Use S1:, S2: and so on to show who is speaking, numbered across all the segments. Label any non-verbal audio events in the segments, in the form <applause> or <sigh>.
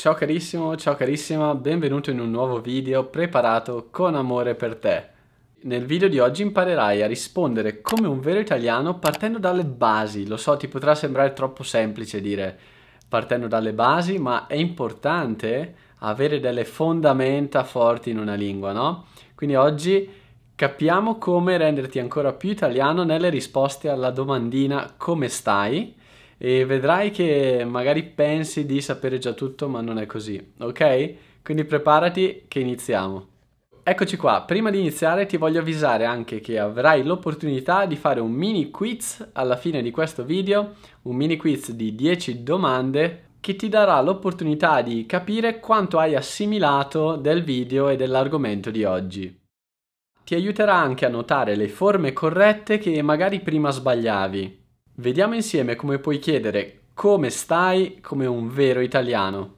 S1: Ciao carissimo, ciao carissima, benvenuto in un nuovo video preparato con amore per te. Nel video di oggi imparerai a rispondere come un vero italiano partendo dalle basi. Lo so, ti potrà sembrare troppo semplice dire partendo dalle basi, ma è importante avere delle fondamenta forti in una lingua, no? Quindi oggi capiamo come renderti ancora più italiano nelle risposte alla domandina come stai e vedrai che magari pensi di sapere già tutto, ma non è così, ok? Quindi preparati che iniziamo. Eccoci qua, prima di iniziare ti voglio avvisare anche che avrai l'opportunità di fare un mini quiz alla fine di questo video, un mini quiz di 10 domande che ti darà l'opportunità di capire quanto hai assimilato del video e dell'argomento di oggi ti aiuterà anche a notare le forme corrette che magari prima sbagliavi. Vediamo insieme come puoi chiedere come stai come un vero italiano.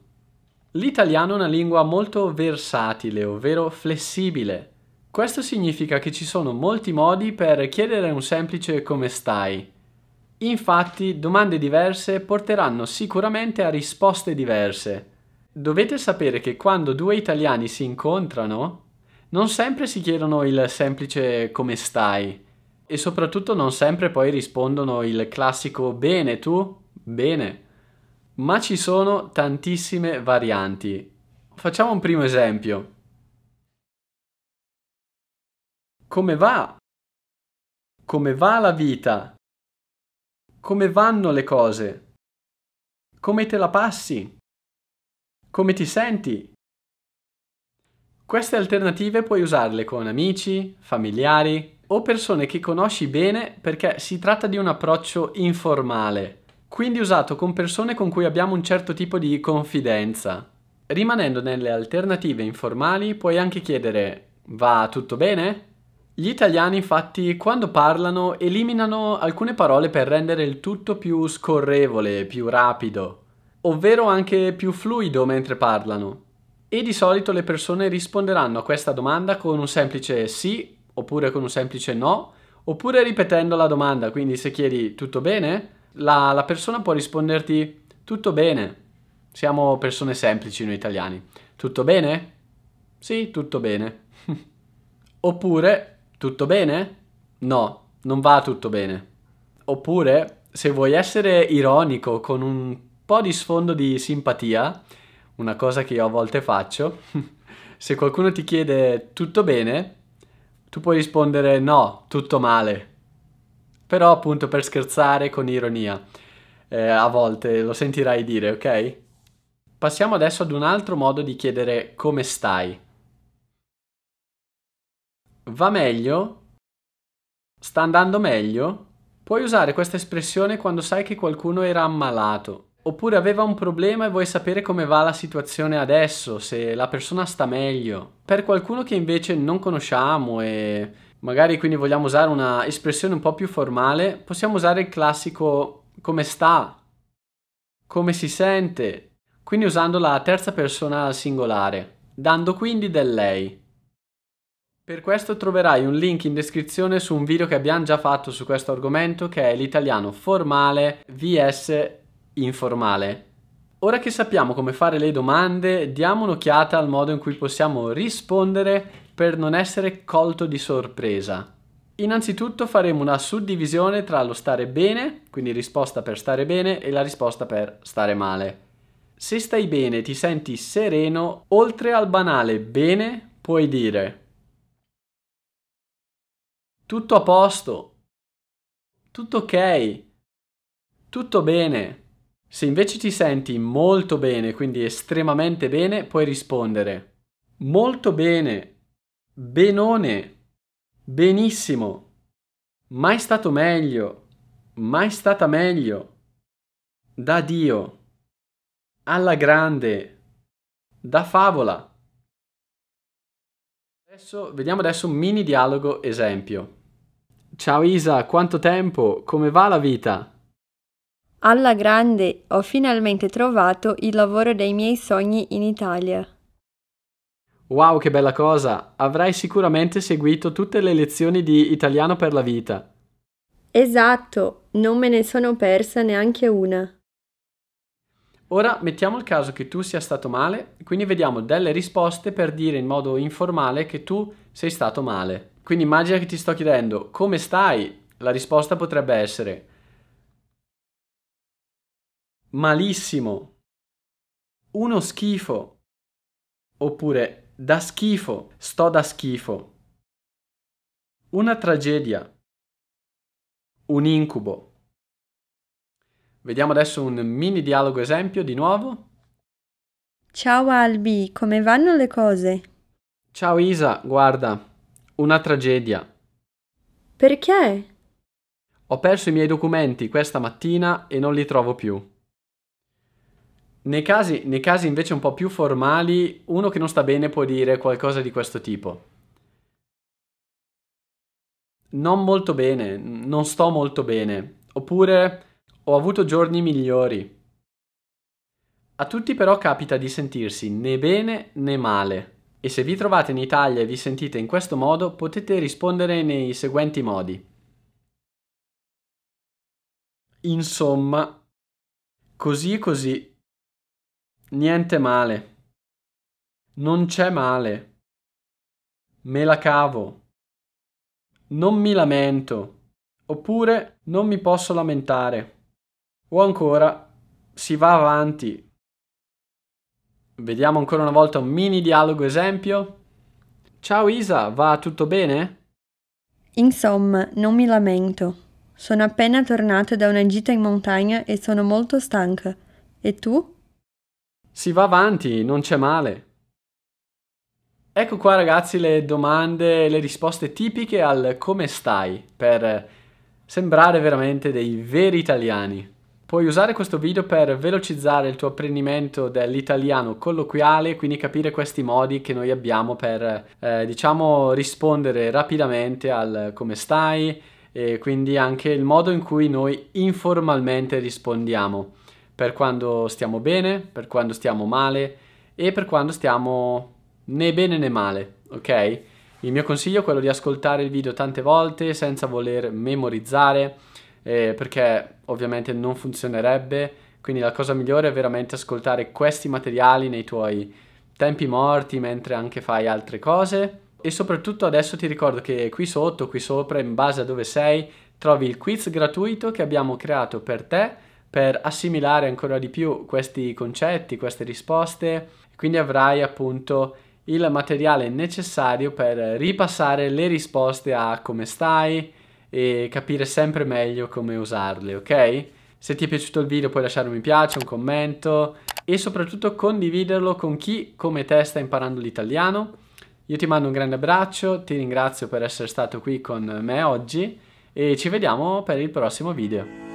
S1: L'italiano è una lingua molto versatile, ovvero flessibile. Questo significa che ci sono molti modi per chiedere un semplice come stai. Infatti, domande diverse porteranno sicuramente a risposte diverse. Dovete sapere che quando due italiani si incontrano, non sempre si chiedono il semplice come stai, e soprattutto non sempre poi rispondono il classico bene tu, bene. Ma ci sono tantissime
S2: varianti. Facciamo un primo esempio. Come va? Come va la vita? Come vanno le cose? Come te la passi? Come ti senti? Queste alternative puoi usarle con
S1: amici, familiari, o persone che conosci bene perché si tratta di un approccio informale, quindi usato con persone con cui abbiamo un certo tipo di confidenza. Rimanendo nelle alternative informali puoi anche chiedere va tutto bene? Gli italiani infatti quando parlano eliminano alcune parole per rendere il tutto più scorrevole, più rapido, ovvero anche più fluido mentre parlano. E di solito le persone risponderanno a questa domanda con un semplice sì oppure con un semplice no, oppure ripetendo la domanda. Quindi se chiedi tutto bene, la, la persona può risponderti tutto bene. Siamo persone semplici noi italiani. Tutto bene? Sì, tutto bene. <laughs> oppure tutto bene? No, non va tutto bene. Oppure se vuoi essere ironico con un po' di sfondo di simpatia, una cosa che io a volte faccio, <laughs> se qualcuno ti chiede tutto bene, tu puoi rispondere no, tutto male. Però appunto per scherzare con ironia. Eh, a volte lo sentirai dire, ok? Passiamo adesso ad un altro modo di chiedere come stai. Va meglio? Sta andando meglio? Puoi usare questa espressione quando sai che qualcuno era ammalato. Oppure aveva un problema e vuoi sapere come va la situazione adesso, se la persona sta meglio. Per qualcuno che invece non conosciamo e magari quindi vogliamo usare una espressione un po' più formale, possiamo usare il classico come sta, come si sente, quindi usando la terza persona al singolare, dando quindi del lei. Per questo troverai un link in descrizione su un video che abbiamo già fatto su questo argomento che è l'italiano formale vs informale. Ora che sappiamo come fare le domande, diamo un'occhiata al modo in cui possiamo rispondere per non essere colto di sorpresa. Innanzitutto faremo una suddivisione tra lo stare bene, quindi risposta per stare bene, e la risposta per stare male. Se stai bene e
S2: ti senti sereno, oltre al banale bene puoi dire tutto a posto, tutto ok, tutto bene. Se invece ti senti molto bene, quindi
S1: estremamente bene, puoi rispondere molto bene, benone,
S2: benissimo, mai stato meglio, mai stata meglio, da Dio, alla grande, da favola. Adesso, vediamo adesso
S1: un mini dialogo esempio. Ciao Isa, quanto tempo? Come va la vita? Alla grande ho finalmente trovato il lavoro dei miei sogni in Italia. Wow, che bella cosa! Avrai sicuramente seguito tutte le lezioni di Italiano per la vita. Esatto, non me ne sono persa neanche una. Ora mettiamo il caso che tu sia stato male, quindi vediamo delle risposte per dire in modo informale che tu sei stato
S2: male. Quindi immagina che ti sto chiedendo come stai? La risposta potrebbe essere malissimo, uno schifo, oppure da schifo, sto da schifo, una tragedia, un incubo. Vediamo adesso un mini dialogo esempio di nuovo.
S1: Ciao Albi, come vanno le cose? Ciao Isa, guarda, una tragedia. Perché? Ho perso i miei documenti questa mattina e non li trovo più. Nei casi, nei casi, invece un po' più formali, uno che non sta bene può dire qualcosa di questo tipo.
S2: Non molto bene, non sto molto bene, oppure ho avuto giorni migliori. A tutti però capita
S1: di sentirsi né bene né male e se vi trovate in Italia e vi sentite in questo modo
S2: potete rispondere nei seguenti modi. Insomma, così e così Niente male. Non c'è male. Me la cavo. Non mi lamento. Oppure non mi posso lamentare. O ancora si va avanti.
S1: Vediamo ancora una volta un mini dialogo esempio. Ciao Isa, va tutto bene? Insomma, non mi lamento. Sono appena tornato da una gita in montagna e sono molto stanca. E tu? Si va avanti, non c'è male. Ecco qua ragazzi le domande, le risposte tipiche al come stai per sembrare veramente dei veri italiani. Puoi usare questo video per velocizzare il tuo apprendimento dell'italiano colloquiale, quindi capire questi modi che noi abbiamo per, eh, diciamo, rispondere rapidamente al come stai e quindi anche il modo in cui noi informalmente rispondiamo per quando stiamo bene, per quando stiamo male e per quando stiamo né bene né male, ok? Il mio consiglio è quello di ascoltare il video tante volte senza voler memorizzare, eh, perché ovviamente non funzionerebbe, quindi la cosa migliore è veramente ascoltare questi materiali nei tuoi tempi morti mentre anche fai altre cose. E soprattutto adesso ti ricordo che qui sotto, qui sopra, in base a dove sei, trovi il quiz gratuito che abbiamo creato per te per assimilare ancora di più questi concetti, queste risposte, quindi avrai appunto il materiale necessario per ripassare le risposte a come stai e capire sempre meglio come usarle, ok? Se ti è piaciuto il video puoi lasciare un mi piace, un commento e soprattutto condividerlo con chi come te sta imparando l'italiano. Io ti mando un grande abbraccio, ti ringrazio per essere stato qui con me oggi e ci vediamo per il prossimo video.